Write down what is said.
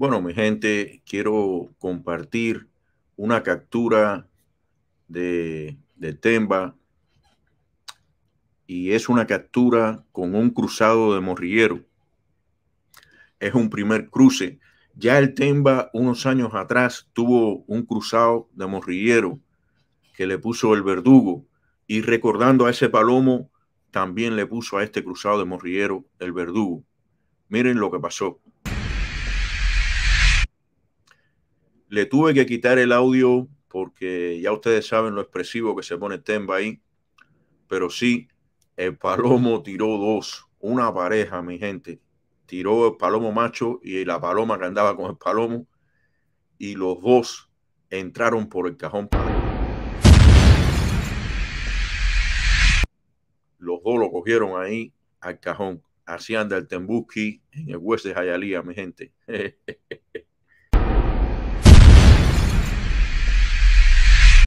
Bueno, mi gente, quiero compartir una captura de, Temba y es una captura con un cruzado de morrillero. Es un primer cruce. Ya el Temba unos años atrás tuvo un cruzado de morrillero que le puso el verdugo y recordando a ese palomo también le puso a este cruzado de morrillero el verdugo. Miren lo que pasó. Le tuve que quitar el audio porque ya ustedes saben lo expresivo que se pone Temba ahí. Pero sí, el palomo tiró dos, una pareja, mi gente. Tiró el palomo macho y la paloma que andaba con el palomo. Y los dos entraron por el cajón. Los dos lo cogieron ahí al cajón. Así anda el Tembuski en el West de Jayalía, mi gente.